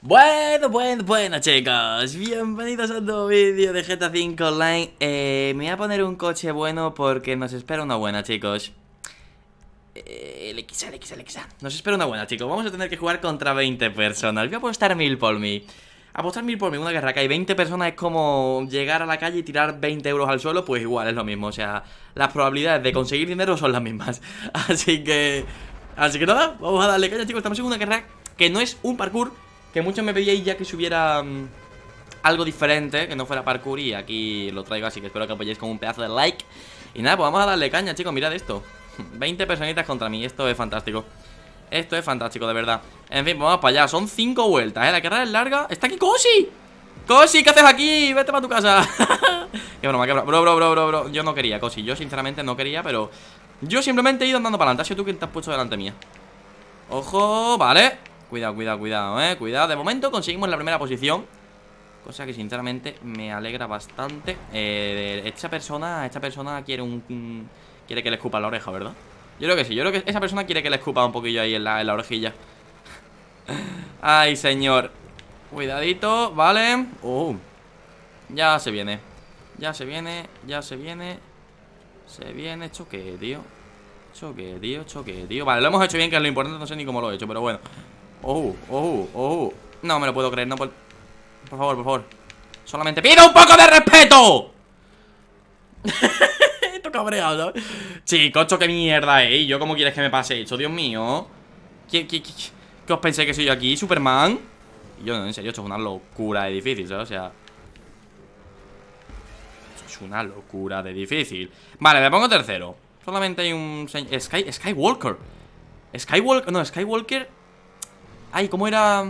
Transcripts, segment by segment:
Bueno, bueno, bueno chicos, bienvenidos a un nuevo vídeo de GTA 5 Online eh, Me voy a poner un coche bueno porque nos espera una buena chicos eh, XA, le Nos espera una buena chicos, vamos a tener que jugar contra 20 personas Voy a apostar mil por mí Apostar mil por mí, una guerra que hay 20 personas es como llegar a la calle y tirar 20 euros al suelo Pues igual es lo mismo, o sea, las probabilidades de conseguir dinero son las mismas Así que... Así que nada, vamos a darle caña chicos, estamos en una guerra que no es un parkour que muchos me pedíais ya que subiera mm, algo diferente, que no fuera parkour y aquí lo traigo, así que espero que apoyéis con un pedazo de like. Y nada, pues vamos a darle caña, chicos, mirad esto. 20 personitas contra mí, esto es fantástico. Esto es fantástico, de verdad. En fin, pues vamos para allá, son 5 vueltas, ¿eh? La carrera es larga. ¡Está aquí Cosi, Cosi, qué haces aquí! ¡Vete para tu casa! qué broma, qué broma. Bro, bro, bro, bro, bro. Yo no quería, Cosi, Yo sinceramente no quería, pero... Yo simplemente he ido andando para adelante. Ha sido tú quien te has puesto delante mía. Ojo, vale Cuidado, cuidado, cuidado, eh Cuidado, de momento conseguimos la primera posición Cosa que sinceramente me alegra bastante eh, Esta persona Esta persona quiere un, Quiere que le escupa la oreja, ¿verdad? Yo creo que sí, yo creo que esa persona quiere que le escupa un poquillo ahí en la, en la orejilla Ay, señor Cuidadito, vale uh, Ya se viene Ya se viene, ya se viene Se viene, choque, tío Choque, tío, choque, tío Vale, lo hemos hecho bien, que es lo importante No sé ni cómo lo he hecho, pero bueno Oh, oh, oh No me lo puedo creer, no por... Por favor, por favor Solamente pido un poco de respeto Esto cabreado, ¿sabes? Chico, qué mierda, eh ¿Yo cómo quieres que me pase esto? Dios mío ¿Qué, os pensé que soy yo aquí? ¿Superman? Yo, en serio, esto es una locura de difícil, ¿sabes? O sea esto Es una locura de difícil Vale, me pongo tercero Solamente hay un... Sky, Skywalker Skywalker... No, Skywalker Ay, ¿cómo era...?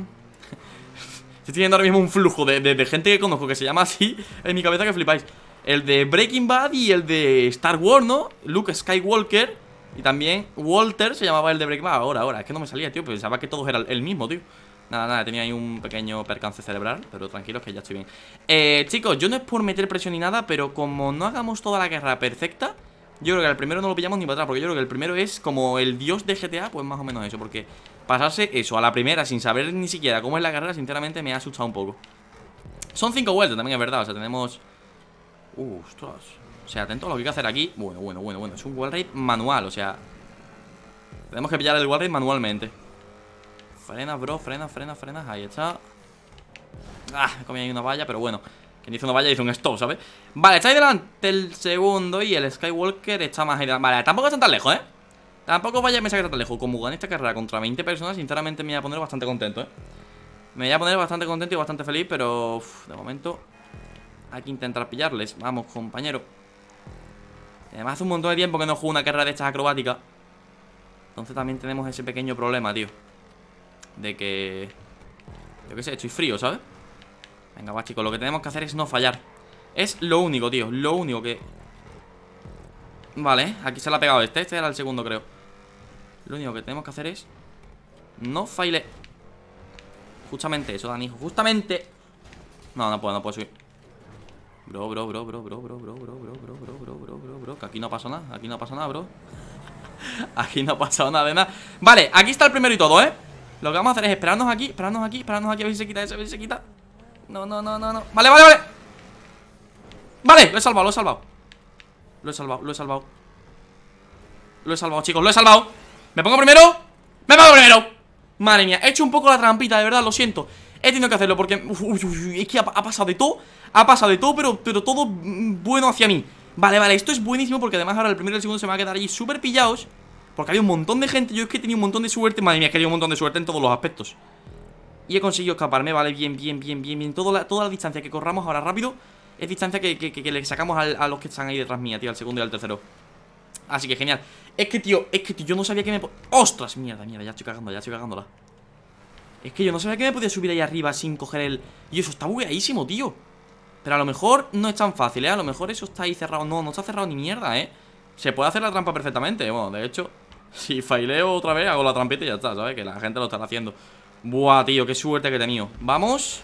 Estoy teniendo ahora mismo un flujo de, gente que conozco que se llama así en mi cabeza que flipáis. El de Breaking Bad y el de Star Wars, ¿no? Luke Skywalker y también Walter se llamaba el de Breaking Bad. Ah, ahora, ahora, es que no me salía, tío. Pensaba que todos eran el mismo, tío. Nada, nada, tenía ahí un pequeño percance cerebral, pero tranquilos que ya estoy bien. Eh, chicos, yo no es por meter presión ni nada, pero como no hagamos toda la guerra perfecta, yo creo que el primero no lo pillamos ni para atrás, porque yo creo que el primero es como el dios de GTA, pues más o menos eso, porque pasarse eso a la primera sin saber ni siquiera cómo es la carrera, sinceramente me ha asustado un poco. Son cinco vueltas, también es verdad, o sea, tenemos... Uh, ostras. O sea, atento a lo que hay que hacer aquí. Bueno, bueno, bueno, bueno. Es un wall manual, o sea... Tenemos que pillar el wall manualmente. Frena, bro, frena, frena, frena. Ahí está. Ah, comí ahí una valla, pero bueno. Quien hizo una valla hizo un stop, ¿sabes? Vale, está ahí delante el segundo y el Skywalker está más ahí Vale, tampoco están tan lejos, ¿eh? Tampoco vaya a pensar que está tan lejos. Como gané esta carrera contra 20 personas, sinceramente me voy a poner bastante contento, ¿eh? Me voy a poner bastante contento y bastante feliz, pero de momento hay que intentar pillarles. Vamos, compañero. Además hace un montón de tiempo que no juego una carrera de estas acrobáticas. Entonces también tenemos ese pequeño problema, tío. De que... Yo qué sé, estoy frío, ¿sabes? Venga, va, chicos, lo que tenemos que hacer es no fallar. Es lo único, tío, lo único que... Vale, aquí se la ha pegado este. Este era el segundo, creo. Lo único que tenemos que hacer es No faile Justamente eso, Dani. justamente No, no puedo, no puedo subir Bro, bro, bro, bro, bro, bro, bro, bro, bro, bro, bro, bro, bro, bro, bro Que aquí no pasa nada, aquí no pasado nada, bro Aquí no ha pasado nada de nada Vale, aquí está el primero y todo, ¿eh? Lo que vamos a hacer es esperarnos aquí, esperarnos aquí, esperarnos aquí A ver si se quita eso, a ver si se quita No, no, no, no, no Vale, vale, vale Vale, lo he salvado, lo he salvado Lo he salvado, lo he salvado Lo he salvado, chicos, lo he salvado ¿Me pongo primero? ¡Me pongo primero! Madre mía, he hecho un poco la trampita, de verdad, lo siento He tenido que hacerlo porque... es que ha, pasado de todo Ha pasado de todo, pero, pero todo mm, bueno hacia mí Vale, vale, esto es buenísimo porque además ahora el primero y el segundo se van a quedar allí súper pillados Porque había un montón de gente, yo es que he tenido un montón de suerte Madre mía, que he un montón de suerte en todos los aspectos Y he conseguido escaparme, vale, bien, bien, bien, bien, bien Toda la, toda la distancia que corramos ahora rápido es distancia que, le sacamos a los que están ahí detrás mía, tío, al segundo y al tercero Así que genial Es que, tío, es que tío, yo no sabía que me... ¡Ostras! Mierda, mierda, ya estoy cagando, ya estoy cagándola Es que yo no sabía que me podía subir ahí arriba sin coger el... Y eso está bugueadísimo, tío Pero a lo mejor no es tan fácil, ¿eh? A lo mejor eso está ahí cerrado No, no está cerrado ni mierda, ¿eh? Se puede hacer la trampa perfectamente Bueno, de hecho, si faileo otra vez hago la trampita y ya está, ¿sabes? Que la gente lo está haciendo Buah, tío, qué suerte que he tenido Vamos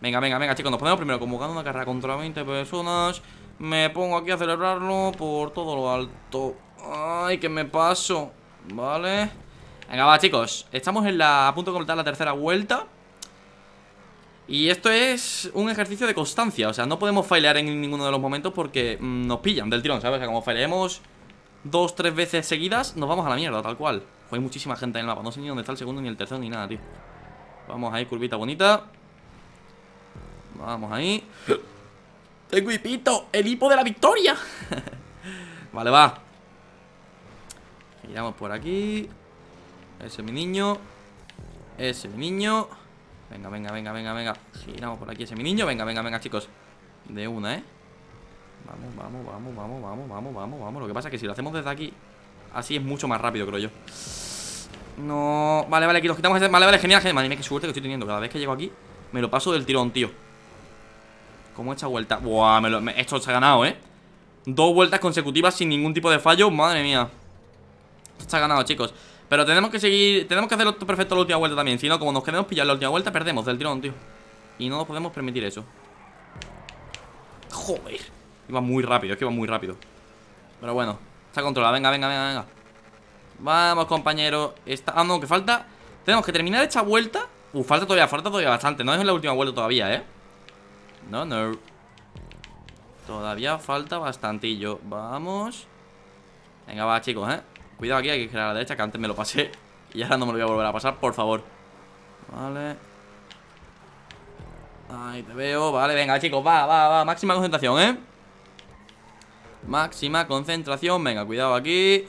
Venga, venga, venga, chicos, nos ponemos primero convocando una carrera contra 20 personas me pongo aquí a celebrarlo por todo lo alto Ay, que me paso Vale Venga, va, chicos Estamos en la, a punto de completar la tercera vuelta Y esto es un ejercicio de constancia O sea, no podemos failear en ninguno de los momentos Porque mm, nos pillan del tirón, ¿sabes? O sea, como faileemos dos, tres veces seguidas Nos vamos a la mierda, tal cual hay muchísima gente en el mapa No sé ni dónde está el segundo, ni el tercero, ni nada, tío Vamos ahí, curvita bonita Vamos ahí tengo hipito, el hipo de la victoria Vale, va Giramos por aquí Ese es mi niño Ese es mi niño Venga, venga, venga, venga, venga Giramos por aquí, ese es mi niño Venga, venga, venga, chicos De una, ¿eh? Vamos, vamos, vamos, vamos, vamos, vamos, vamos, vamos Lo que pasa es que si lo hacemos desde aquí Así es mucho más rápido, creo yo No... Vale, vale, aquí lo quitamos Vale, vale, genial, genial Madre mía, qué suerte que estoy teniendo Cada vez que llego aquí Me lo paso del tirón, tío ¿Cómo esta vuelta? Buah, esto se ha ganado, ¿eh? Dos vueltas consecutivas sin ningún tipo de fallo Madre mía Esto ha ganado, chicos Pero tenemos que seguir Tenemos que hacerlo perfecto la última vuelta también Si no, como nos quedemos pillados la última vuelta Perdemos del tirón, tío Y no nos podemos permitir eso Joder Iba muy rápido, es que iba muy rápido Pero bueno Está controlado, venga, venga, venga, venga Vamos, compañero Está... Ah, no, que falta Tenemos que terminar esta vuelta Uh, falta todavía, falta todavía bastante No es la última vuelta todavía, ¿eh? No, no. Todavía falta bastantillo. Vamos. Venga, va, chicos, ¿eh? Cuidado aquí, hay que girar a la derecha, que antes me lo pasé. Y ahora no me lo voy a volver a pasar, por favor. Vale. Ahí te veo. Vale, venga, chicos, va, va, va. Máxima concentración, ¿eh? Máxima concentración. Venga, cuidado aquí.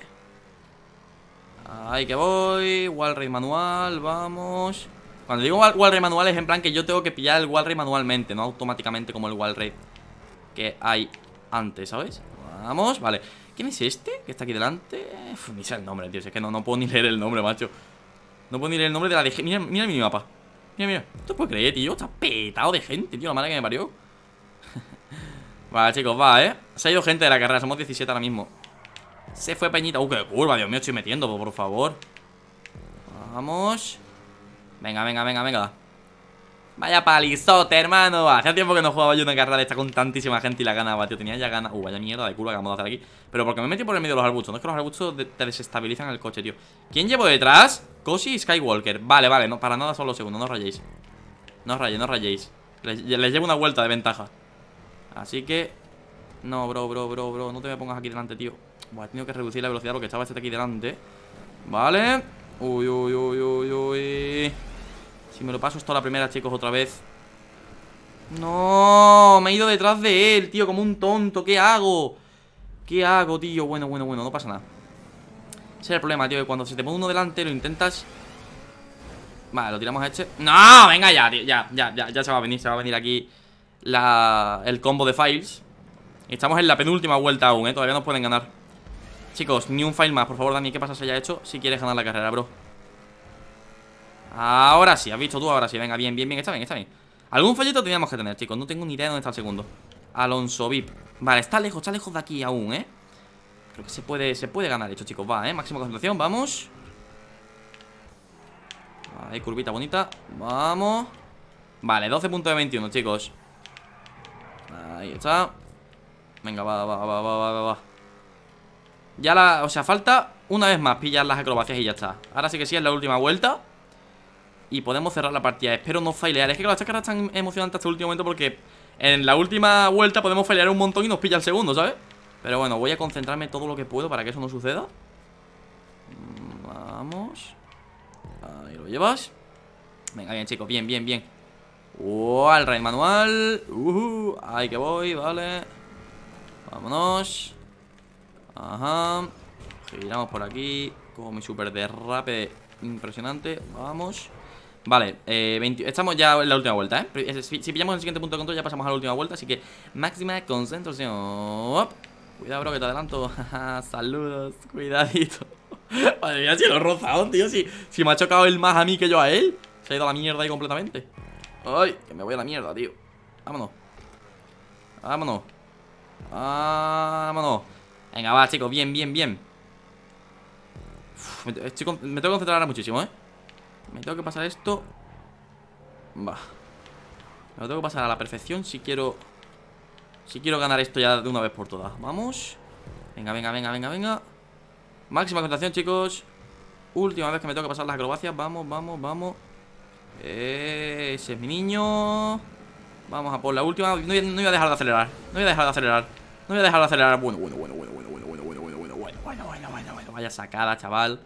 Ahí que voy. Wall manual, vamos. Cuando digo Walray manual es en plan que yo tengo que pillar el Walray manualmente, no automáticamente como el Walray que hay antes, ¿sabes? Vamos, vale. ¿Quién es este que está aquí delante? ni sé el nombre, tío. es que no, no puedo ni leer el nombre, macho. No puedo ni leer el nombre de la de Mira, mira mi mapa. Mira, mira. ¿Tú puedes creer, tío? Está petado de gente, tío. La madre que me parió. vale, chicos, va, ¿eh? Se ha ido gente de la carrera. Somos 17 ahora mismo. Se fue Peñita. Uh, qué curva, Dios mío. Estoy metiendo, por favor. Vamos. Venga, venga, venga, venga Vaya palizote, hermano Hace tiempo que no jugaba yo una carrera de esta con tantísima gente y la ganaba, tío Tenía ya ganas Uh, vaya mierda de culo que vamos a hacer aquí Pero porque me metí por el medio de los arbustos No es que los arbustos te desestabilizan el coche, tío ¿Quién llevo detrás? Koshi y Skywalker Vale, vale, no, para nada son los segundos, no rayéis No os rayéis, no rayéis les, llevo una vuelta de ventaja Así que... No, bro, bro, bro, bro No te me pongas aquí delante, tío Buah, he tenido que reducir la velocidad porque estaba este aquí delante Vale Uy, uy, uy, uy, uy. Si me lo paso esto a la primera, chicos, otra vez. No, me he ido detrás de él, tío, como un tonto. ¿Qué hago? ¿Qué hago, tío? Bueno, bueno, bueno, no pasa nada. Ese es el problema, tío, que cuando se te pone uno delante lo intentas... Vale, lo tiramos a este. ¡No! Venga ya, tío, ya, ya, ya, se va a venir, se va a venir aquí la... el combo de files. Estamos en la penúltima vuelta aún, ¿eh? Todavía nos pueden ganar. Chicos, ni un file más, por favor, Dani, ¿qué pasa se haya hecho? Si quieres ganar la carrera, bro Ahora sí, has visto tú, ahora sí Venga, bien, bien, bien, está bien, está bien Algún fallito teníamos que tener, chicos, no tengo ni idea de dónde está el segundo Alonso VIP Vale, está lejos, está lejos de aquí aún, ¿eh? Creo que se puede, se puede ganar esto, chicos Va, ¿eh? Máxima concentración, vamos Ahí, curvita bonita Vamos Vale, 12 puntos de 21, chicos Ahí está Venga, va, va, va, va, va, va ya la... O sea, falta una vez más pillar las acrobacias y ya está Ahora sí que sí, es la última vuelta Y podemos cerrar la partida Espero no failear Es que las estas están emocionantes hasta el último momento Porque en la última vuelta podemos failear un montón y nos pilla el segundo, ¿sabes? Pero bueno, voy a concentrarme todo lo que puedo para que eso no suceda mm, Vamos Ahí lo llevas Venga, bien chicos, bien, bien, bien Wow, el rey manual uh Ahí que voy, vale Vámonos Ajá. Giramos por aquí. Con mi super derrape impresionante. Vamos. Vale, eh, estamos ya en la última vuelta, ¿eh? Si, pillamos el siguiente punto de control ya pasamos a la última vuelta, así que máxima concentración. Cuidado, bro, que te adelanto. Saludos, cuidadito. Madre mía, si lo rozado, tío. Si, si me ha chocado él más a mí que yo a él. Se ha ido a la mierda ahí completamente. Ay, que me voy a la mierda, tío. Vámonos. Vámonos. Vámonos. Venga, va, chicos, bien, bien, bien me, tengo que concentrar ahora muchísimo, ¿eh? Me tengo que pasar esto Va Me lo tengo que pasar a la perfección si quiero Si quiero ganar esto ya de una vez por todas Vamos Venga, venga, venga, venga, venga Máxima concentración, chicos Última vez que me tengo que pasar las acrobacias Vamos, vamos, vamos Ese es mi niño Vamos a por la última no, no voy a dejar de acelerar No voy a dejar de acelerar no voy a dejar de acelerar. Bueno, bueno, bueno, bueno, Vaya sacada, chaval.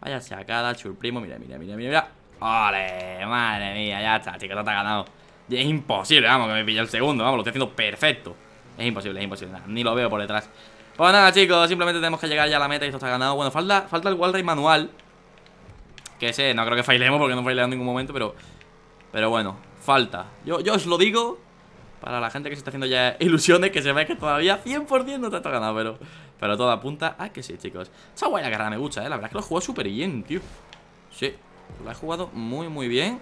Vaya sacada, churprimo. Mira, mira, mira, mira, ¡Ole! Madre mía, ya está, chicos, no te ganado. Es imposible, vamos, que me pille el segundo, vamos, lo estoy haciendo perfecto. Es imposible, es imposible, ni lo veo por detrás. Pues nada, chicos, simplemente tenemos que llegar ya a la meta y esto está ganado. Bueno, falta, falta el y manual. Que sé, no creo que failemos porque no failemos en ningún momento, pero. Pero bueno, falta. Yo, yo os lo digo para la gente que se está haciendo ya ilusiones, que se ve que todavía 100% no está ganado, pero pero todo apunta a que sí, chicos Está guay la carrera, me gusta, ¿eh? La verdad es que lo he jugado súper bien, tío Sí, lo he jugado muy, muy bien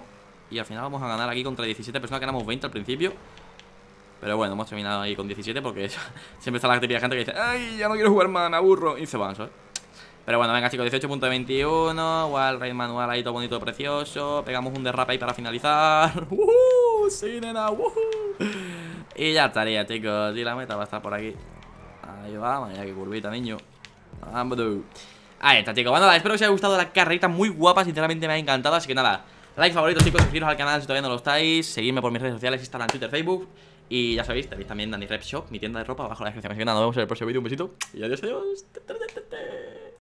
Y al final vamos a ganar aquí contra 17 personas Ganamos 20 al principio Pero bueno, hemos terminado ahí con 17 Porque siempre está la de gente que dice Ay, ya no quiero jugar más, me aburro Y se van, ¿sabes? Pero bueno, venga chicos, 18.21 Igual, rey manual ahí todo bonito, precioso Pegamos un derrape ahí para finalizar ¡Woohoo! ¡Sí, nena! ¡Woohoo! Y ya estaría, chicos Y la meta va a estar por aquí Ahí va, vaya que curvita, niño Ahí está, chicos, bueno, nada, espero que os haya gustado la carrerita Muy guapa, sinceramente me ha encantado, así que nada Like, favorito, chicos, suscribiros al canal si todavía no lo estáis Seguidme por mis redes sociales, Instagram, Twitter, Facebook Y ya sabéis, tenéis también Dani Rep Shop Mi tienda de ropa, abajo la descripción Así que nada, nos vemos en el próximo vídeo, un besito Y adiós, adiós